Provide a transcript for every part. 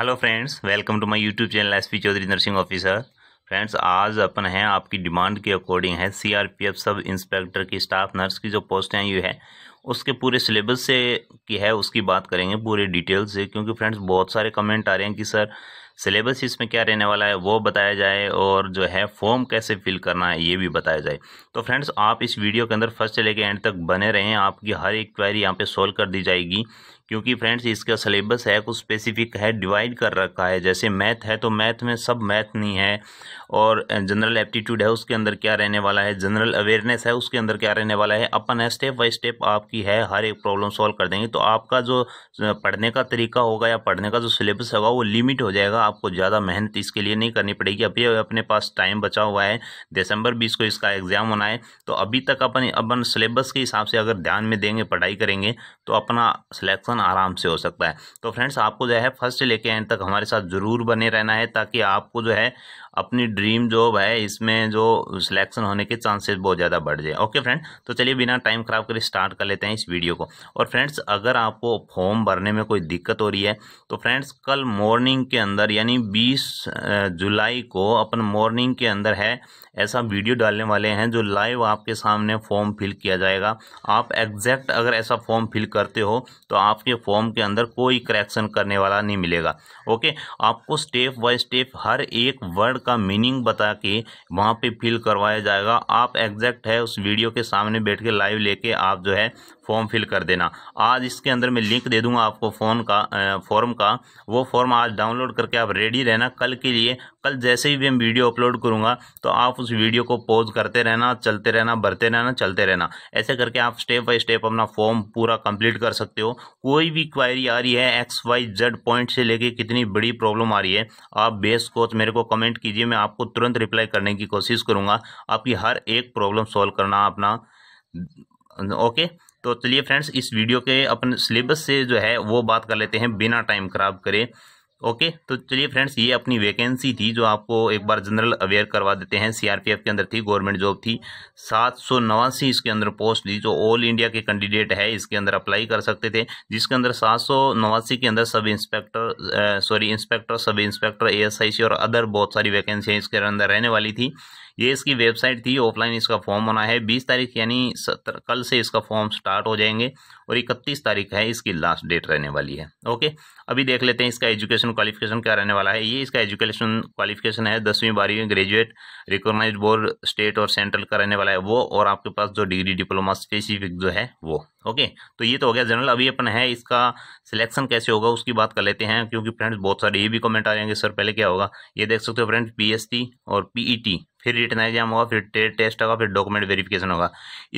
hello friends welcome to my YouTube channel S P Chaudhary nursing officer friends आज अपन हैं आपकी डिमांड के अकॉर्डिंग है सीआरपीएफ सब इंस्पेक्टर की स्टाफ नर्स की जो पोस्ट हैं ये है उसके पूरे सिलेबस से की है उसकी बात करेंगे पूरे डिटेल से क्योंकि फ्रेंड्स बहुत सारे कमेंट आ रहे हैं कि सर सिलेबस इसमें क्या रहने वाला है वो बताया जाए और जो है फॉर्म कैसे फिल करना है ये भी बताया जाए तो फ्रेंड्स आप इस वीडियो के अंदर फर्स्ट से लेकर एंड तक बने रहें आपकी हर एक क्वारी यहाँ पे सोल्व कर दी जाएगी क्योंकि फ्रेंड्स इसका सिलेबस है कुछ स्पेसिफिक है डिवाइड कर रखा है जैसे मैथ है तो मैथ में सब मैथ नहीं है और जनरल एप्टीट्यूड है उसके अंदर क्या रहने वाला है जनरल अवेयरनेस है उसके अंदर क्या रहने वाला है अपन है स्टेप बाई स्टेप आपकी है हर एक प्रॉब्लम सॉल्व कर देंगे तो आपका जो पढ़ने का तरीका होगा या पढ़ने का जो सिलेबस होगा वो लिमिट हो जाएगा आपको ज़्यादा मेहनत इसके लिए नहीं करनी पड़ेगी अभी अपने पास टाइम बचा हुआ है दिसंबर बीस को इसका एग्ज़ाम होना है तो अभी तक अपन अपन सिलेबस के हिसाब से अगर ध्यान में देंगे पढ़ाई करेंगे तो अपना सिलेक्शन नुकसान आराम से हो सकता है तो फ्रेंड्स आपको जो है फर्स्ट से लेके एंड तक हमारे साथ ज़रूर बने रहना है ताकि आपको जो है अपनी ड्रीम जॉब है इसमें जो सिलेक्शन होने के चांसेस बहुत ज़्यादा बढ़ जाए ओके फ्रेंड तो चलिए बिना टाइम ख़राब करे स्टार्ट कर लेते हैं इस वीडियो को और फ्रेंड्स अगर आपको फॉर्म भरने में कोई दिक्कत हो रही है तो फ्रेंड्स कल मॉर्निंग के अंदर यानी बीस जुलाई को अपन मॉर्निंग के अंदर है ऐसा वीडियो डालने वाले हैं जो लाइव आपके सामने फॉर्म फिल किया जाएगा आप एग्जैक्ट अगर ऐसा फॉर्म फिल करते हो तो आपके फॉर्म के अंदर कोई करेक्शन करने वाला नहीं मिलेगा ओके आपको स्टेप बाय स्टेप हर एक वर्ड का मीनिंग बता के वहाँ पे फिल करवाया जाएगा आप एग्जैक्ट है उस वीडियो के सामने बैठ के लाइव लेके आप जो है फॉर्म फिल कर देना आज इसके अंदर मैं लिंक दे दूंगा आपको फ़ोन का फॉर्म का वो फॉर्म आज डाउनलोड करके आप रेडी रहना कल के लिए कल जैसे ही मैं वीडियो अपलोड करूँगा तो आप उस वीडियो को पॉज करते रहना चलते रहना भरते रहना चलते रहना ऐसे करके आप स्टेप बाई स्टेप अपना फॉर्म पूरा कंप्लीट कर सकते हो कोई भी क्वायरी आ रही है एक्स वाई जेड पॉइंट से लेके कितनी बड़ी प्रॉब्लम आ रही है आप बेस कोच मेरे को कमेंट कीजिए मैं आपको तुरंत रिप्लाई करने की कोशिश करूँगा आपकी हर एक प्रॉब्लम सॉल्व करना अपना ओके तो चलिए फ्रेंड्स इस वीडियो के अपन सिलेबस से जो है वो बात कर लेते हैं बिना टाइम खराब करें ओके तो चलिए फ्रेंड्स ये अपनी वैकेंसी थी जो आपको एक बार जनरल अवेयर करवा देते हैं सीआरपीएफ के अंदर थी गवर्नमेंट जॉब थी सात सौ नवासी इसके अंदर पोस्ट थी जो ऑल इंडिया के कैंडिडेट है इसके अंदर अप्लाई कर सकते थे जिसके अंदर सात सौ नवासी के अंदर sub inspector sorry inspector sub inspector A और अदर बहुत सारी वैकेंसियाँ इसके अंदर रहने वाली थी ये इसकी वेबसाइट थी ऑफलाइन इसका फॉर्म होना है बीस तारीख यानी सत्र कल से इसका फॉर्म स्टार्ट हो जाएंगे और इकतीस तारीख है इसकी लास्ट डेट रहने वाली है ओके अभी देख लेते हैं इसका एजुकेशन क्वालिफिकेशन क्या रहने वाला है ये इसका एजुकेशन क्वालिफिकेशन है दसवीं बारहवीं ग्रेजुएट रिकॉग्नाइज बोर्ड स्टेट और सेंट्रल का रहने वाला है वो और आपके पास जो डिग्री डिप्लोमा स्पेसिफिक जो है वो ओके तो ये तो हो गया जनरल अभी अपन है इसका सिलेक्शन कैसे होगा उसकी बात कर लेते हैं क्योंकि फ्रेंड्स बहुत सारे ये भी कमेंट आ जाएंगे सर पहले क्या होगा ये देख सकते हो फ्रेंड्स पी और पी e फिर रिटर्न एग्जाम होगा फिर टेस्ट होगा फिर डॉक्यूमेंट वेरिफिकेशन होगा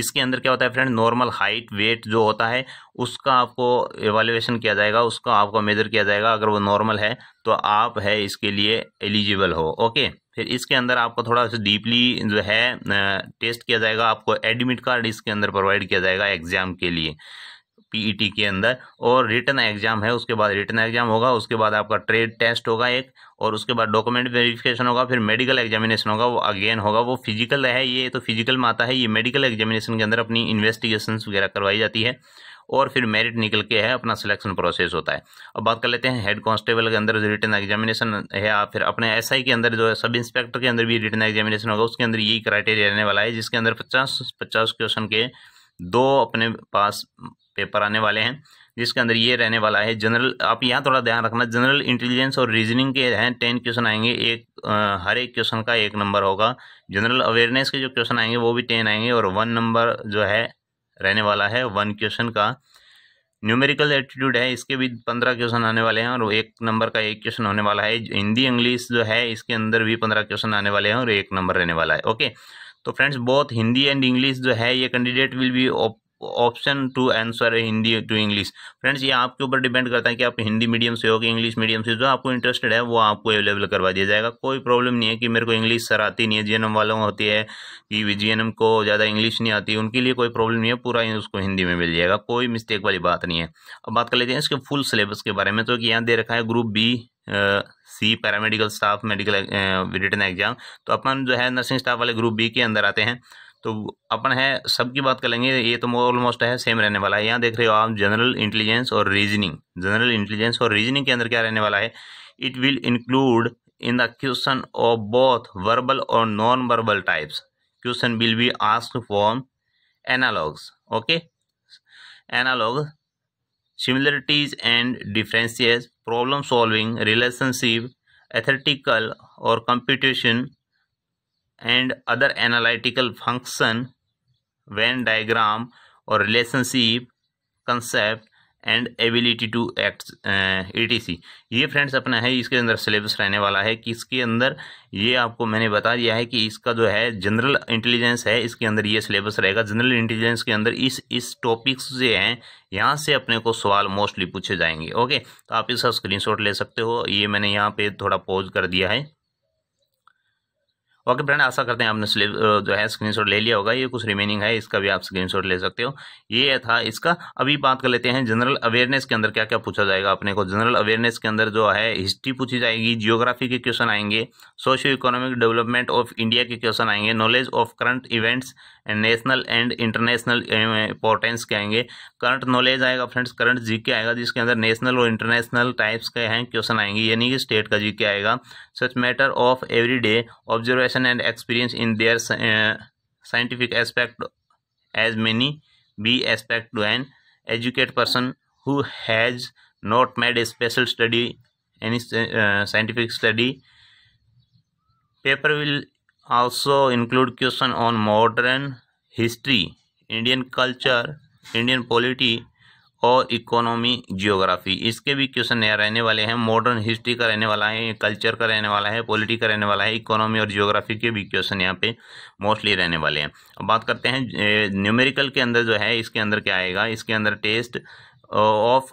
इसके अंदर क्या होता है फ्रेंड नॉर्मल हाइट वेट जो होता है है उसका आपको एवेल्युएशन किया जाएगा उसका आपको मेजर किया जाएगा अगर वो नॉर्मल है तो आप है इसके लिए एलिजिबल हो ओके फिर इसके अंदर आपको थोड़ा सा डीपली जो है टेस्ट किया जाएगा आपको एडमिट कार्ड इसके अंदर प्रोवाइड किया जाएगा एग्ज़ाम के लिए पी e के अंदर और रिटर्न एग्जाम है उसके बाद रिटर्न एग्जाम होगा उसके बाद आपका ट्रेड टेस्ट होगा एक और उसके बाद डॉक्यूमेंट वेरिफिकेशन होगा फिर मेडिकल एग्जामिनेशन होगा वो अगेन होगा वो फिजिकल है ये तो फिजिकल में आता है ये मेडिकल एग्जामिनेशन के अंदर अपनी इन्वेस्टिगेशन वगैरह करवाई जाती है और फिर मेरिट निकल के है अपना सिलेक्शन प्रोसेस होता है अब बात कर लेते हैं हेड कांस्टेबल के अंदर जो रिटर्न एग्जामिनेशन है या फिर अपने एस के अंदर जो है सब इंस्पेक्टर के अंदर भी रिटर्न एग्जामिनेशन होगा उसके अंदर यही क्राइटेरिया रहने वाला है जिसके अंदर पचास पचास क्वेश्चन के दो अपने पास पेपर आने वाले हैं जिसके अंदर ये रहने वाला है जनरल आप यहाँ थोड़ा ध्यान रखना जनरल इंटेलिजेंस और रीजनिंग के हैं टेन क्वेश्चन आएंगे एक आ, हर एक क्वेश्चन का एक नंबर होगा जनरल अवेयरनेस के जो क्वेश्चन आएंगे वो भी टेन आएंगे और वन नंबर जो है रहने वाला है वन क्वेश्चन का न्यूमेरिकल एटीट्यूड है इसके भी पंद्रह क्वेश्चन आने वाले हैं और एक नंबर का एक क्वेश्चन होने वाला है हिंदी इंग्लिश जो है इसके अंदर भी पंद्रह क्वेश्चन आने वाले हैं और एक नंबर रहने वाला है ओके तो फ्रेंड्स बहुत हिंदी एंड इंग्लिश जो है ये candidate will be option to answer है हिंदी टू इंग्लिश फ्रेंड्स ये आपके ऊपर डिपेंड करता है कि आप हिंदी मीडियम से हो कि इंग्लिश मीडियम से जो आपको इंटरेस्टेड है वो आपको अवेलेबल करवा दिया जाएगा कोई प्रॉब्लम नहीं है कि मेरे को इंग्लिश सर आती नहीं है जी वालों को होती है कि जी को ज़्यादा इंग्लिश नहीं आती उनके लिए कोई प्रॉब्लम नहीं है पूरा उसको हिंदी में मिल जाएगा कोई मिस्टेक वाली बात नहीं है अब बात कर लेते हैं इसके फुल सिलेबस के बारे में तो यहाँ दे रखा है group B C paramedical staff medical written exam तो अपन जो है नर्सिंग स्टाफ वाले ग्रुप बी के अंदर आते हैं तो अपन है सबकी बात कर लेंगे ये तो ऑलमोस्ट है सेम रहने वाला है यहाँ देख रहे हो आप जनरल इंटेलिजेंस और रीजनिंग जनरल इंटेलिजेंस और रीजनिंग के अंदर क्या रहने वाला है it will include in the question of both verbal और non verbal types question will be ask form analogs okay analog similarities and differences problem solving relationship arithmetical और competition and other analytical function venn diagram और relationship concept and ability to act A T C ये friends अपना है इसके अंदर syllabus रहने वाला है कि इसके अंदर ये आपको मैंने बता दिया है कि इसका जो है जनरल इंटेलिजेंस है इसके अंदर ये सिलेबस रहेगा जनरल इंटेलिजेंस के अंदर इस इस टॉपिक्स जो हैं यहाँ से अपने को सवाल मोस्टली पूछे जाएंगे ओके तो आप इसका शॉट ले सकते हो ये मैंने यहाँ पर थोड़ा पॉज कर दिया है ओके फ्रेंड आशा करते हैं आपने स्लिप जो है स्क्रीनशॉट ले लिया होगा ये कुछ रिमेनिंग है इसका भी आप स्क्रीनशॉट ले सकते हो ये था इसका अभी बात कर लेते हैं जनरल अवेयरनेस के अंदर क्या क्या पूछा जाएगा अपने को जनरल अवेयरनेस के अंदर जो है हिस्ट्री पूछी जाएगी जियोग्राफी के क्वेश्चन आएंगे socio economic development of India के क्वेश्चन आएंगे knowledge of current events national and international importance के आएंगे करंट नॉलेज आएगा फ्रेंड्स करंट जीके आएगा जिसके अंदर नेशनल और इंटरनेशनल टाइप्स के हैं क्वेश्चन आएंगे यानी कि स्टेट का जीके आएगा such matter of every day observation and experience in their scientific aspect as many be aspect to an educate person who has not made a special study any scientific study paper will also include question on modern history, Indian culture, Indian polity और economy geography इसके भी question नया रहने वाले हैं modern history का रहने वाला है कल्चर का रहने वाला है पॉलिटी का रहने वाला है इकोनॉमी और जियोग्राफी के भी क्वेश्चन यहाँ पे मोस्टली रहने वाले हैं अब बात करते हैं न्यूमेरिकल के अंदर जो है इसके अंदर क्या आएगा इसके अंदर test of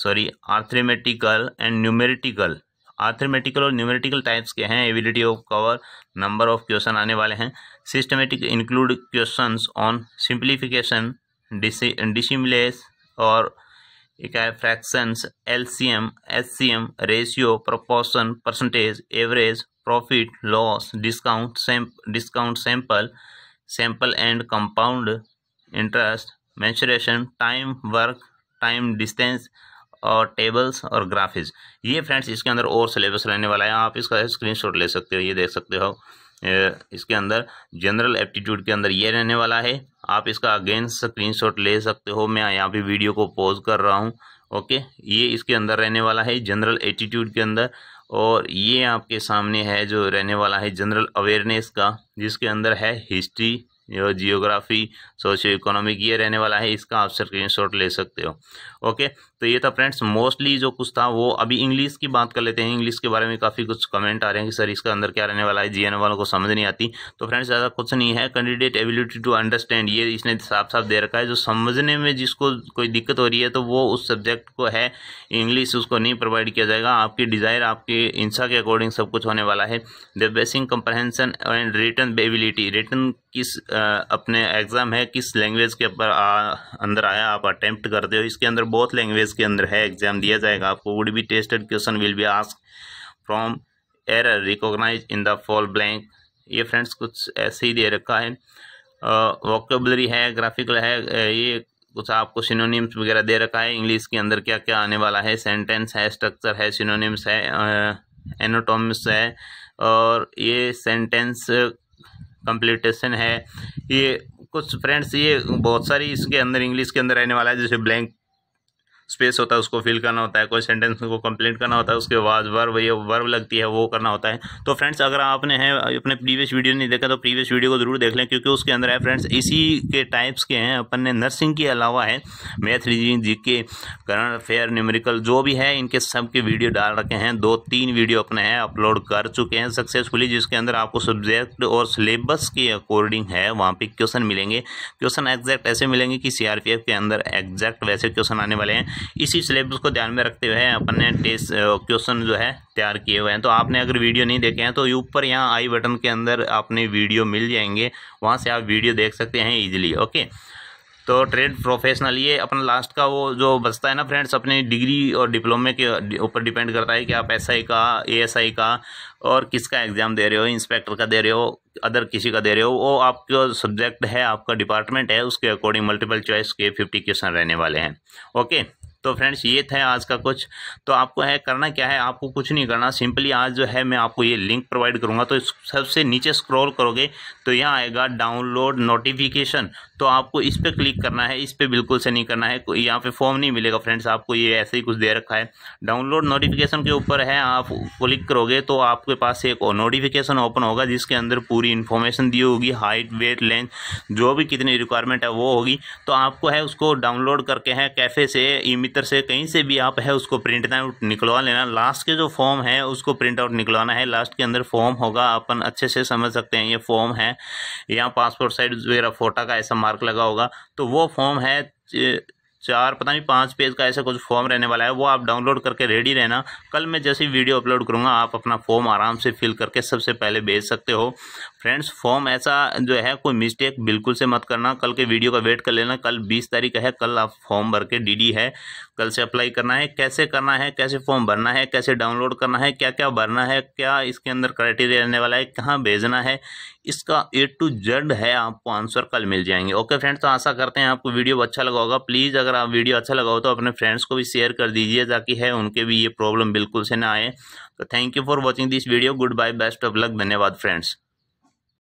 sorry arithmetical and numerical arithmetical और न्यूमेरिटिकल टाइप्स के हैं ability of cover number of question आने वाले हैं systematic include question on simplification decimals और fractions LCM SCM ratio proportion percentage average profit loss discount discount simple simple and compound interest mensuration time work time distance और tables और graphics ये friends इसके अंदर और सिलेबस रहने वाला है आप इसका स्क्रीनशॉट ले सकते हो ये देख सकते हो इसके अंदर जनरल एप्टीट्यूड के अंदर ये रहने वाला है आप इसका अगेन स्क्रीनशॉट ले सकते हो मैं यहाँ पे वीडियो को पॉज कर रहा हूँ ओके ये इसके अंदर रहने वाला है जनरल एटीट्यूड के अंदर और ये आपके सामने है जो रहने वाला है जनरल अवेयरनेस का जिसके अंदर है हिस्ट्री जो जियोग्राफी सोशियो इकोनॉमिक ये रहने वाला है इसका आप स्क्रीन शॉट ले सकते हो ओके तो ये था फ्रेंड्स मोस्टली जो कुछ था वो अभी इंग्लिश की बात कर लेते हैं इंग्लिश के बारे में काफ़ी कुछ कमेंट आ रहे हैं कि सर इसके अंदर क्या रहने वाला है जीएन वालों को समझ नहीं आती तो फ्रेंड्स ऐसा कुछ नहीं है कैंडिडेट एबिलिटी टू अंडरस्टैंड ये इसने साफ साफ दे रखा है जो समझने में जिसको कोई दिक्कत हो रही है तो वो उस सब्जेक्ट को है इंग्लिश उसको नहीं प्रोवाइड किया जाएगा आपकी डिज़ायर आपके इंसा के अकॉर्डिंग सब कुछ होने वाला है the basic comprehension and written ability written किस अपने एग्ज़ाम है किस लैंग्वेज के अंदर आया आप अटैम्प्ट करते हो इसके अंदर बहुत लैंग्वेज इसके अंदर है एग्जाम दिया जाएगा आपको would be tested question will be ask from error recognise in the fill blank ये फ्रेंड्स कुछ ऐसे ही दे रखा है वॉकेबलरी है ग्राफिकल है ये कुछ आपको सिनोनिम्स वगैरह दे रखा है इंग्लिश के अंदर क्या क्या आने वाला है सेंटेंस है स्ट्रक्चर है सिनोनिम्स है uh, है और ये सेंटेंस कंप्लीटेशन है ये कुछ फ्रेंड्स ये बहुत सारी इसके अंदर इंग्लिश के अंदर रहने वाला है जैसे ब्लैंक स्पेस होता है उसको फिल करना होता है कोई सेंटेंस को कंप्लीट करना होता है उसके बाद वर्व ये वर्व लगती है वो करना होता है तो फ्रेंड्स अगर आपने है अपने प्रीवियस वीडियो नहीं देखा तो प्रीवियस वीडियो को ज़रूर देख लें क्योंकि उसके अंदर है फ्रेंड्स इसी के टाइप्स के हैं अपन ने नर्सिंग के अलावा है मैथ रीजनिंग जी के करंट अफेयर न्यूमेरिकल जो भी है इनके सब के वीडियो डाल रखे हैं दो तीन वीडियो अपने हैं अपलोड कर चुके हैं सक्सेसफुली जिसके अंदर आपको सब्जेक्ट और सिलेबस के अकॉर्डिंग है वहाँ पे क्वेश्चन मिलेंगे क्वेश्चन एग्जैक्ट ऐसे मिलेंगे कि सी के अंदर एग्जैक्ट वैसे क्वेश्चन आने वाले हैं इसी सिलेबस को ध्यान में रखते हुए अपन ने टेस्ट क्वेश्चन जो है तैयार किए हुए हैं तो आपने अगर वीडियो नहीं देखे हैं तो ऊपर यहाँ आई बटन के अंदर आपने वीडियो मिल जाएंगे वहाँ से आप वीडियो देख सकते हैं ईजिली ओके तो ट्रेड प्रोफेशनल ये अपना लास्ट का वो जो बचता है ना फ्रेंड्स अपनी डिग्री और डिप्लोमे के ऊपर डिपेंड करता है कि आप एस आई का ए एस आई का और किसका एग्ज़ाम दे रहे हो इंस्पेक्टर का दे रहे हो अदर किसी का दे रहे हो वो आपका सब्जेक्ट है आपका डिपार्टमेंट है उसके अकॉर्डिंग मल्टीपल चॉइस के फिफ्टी क्वेश्चन रहने वाले हैं ओके तो फ्रेंड्स ये था आज का कुछ तो आपको है करना क्या है आपको कुछ नहीं करना सिंपली आज जो है मैं आपको ये लिंक प्रोवाइड करूँगा तो सबसे नीचे स्क्रॉल करोगे तो यहाँ आएगा डाउनलोड नोटिफिकेशन तो आपको इस पर क्लिक करना है इस पर बिल्कुल से नहीं करना है यहाँ पे फॉर्म नहीं मिलेगा फ्रेंड्स आपको ये ऐसे ही कुछ दे रखा है डाउनलोड नोटिफिकेशन के ऊपर है आप क्लिक करोगे तो आपके पास एक नोटिफिकेशन ओपन होगा जिसके अंदर पूरी इन्फॉर्मेशन दी होगी हाइट वेट लेंथ जो भी कितनी रिक्वायरमेंट है वो होगी तो आपको है उसको डाउनलोड करके है कैफ़े से ई भीतर से कहीं से भी आप है उसको प्रिंट आउट निकलवा लेना लास्ट के जो फॉर्म है उसको प्रिंट आउट निकलवाना है लास्ट के अंदर फॉर्म होगा अपन अच्छे से समझ सकते हैं ये फॉर्म है यहाँ पासपोर्ट साइज वगैरह फोटा का ऐसा मार्क लगा होगा तो वो फॉर्म है चार पता नहीं पाँच पेज का ऐसा कुछ फॉर्म रहने वाला है वो आप डाउनलोड करके रेडी रहना कल मैं जैसे वीडियो अपलोड करूँगा आप अपना फॉर्म आराम से फिल करके सबसे पहले भेज सकते हो फ्रेंड्स फॉर्म ऐसा जो है कोई मिस्टेक बिल्कुल से मत करना कल के वीडियो का वेट कर लेना कल बीस तारीख है कल आप फॉर्म भर के डीडी है कल से अप्लाई करना है कैसे करना है कैसे फॉर्म भरना है कैसे डाउनलोड करना है क्या क्या भरना है क्या इसके अंदर क्राइटेरिया रहने वाला है कहाँ भेजना है इसका ए टू जेड है आपको आंसर कल मिल जाएंगे ओके फ्रेंड्स तो आशा करते हैं आपको वीडियो अच्छा लगा होगा प्लीज़ अगर आप वीडियो अच्छा लगा हो तो अपने फ्रेंड्स को भी शेयर कर दीजिए ताकि है उनके भी ये प्रॉब्लम बिल्कुल से ना आए तो thank you for watching this video good bye best of luck धन्यवाद फ्रेंड्स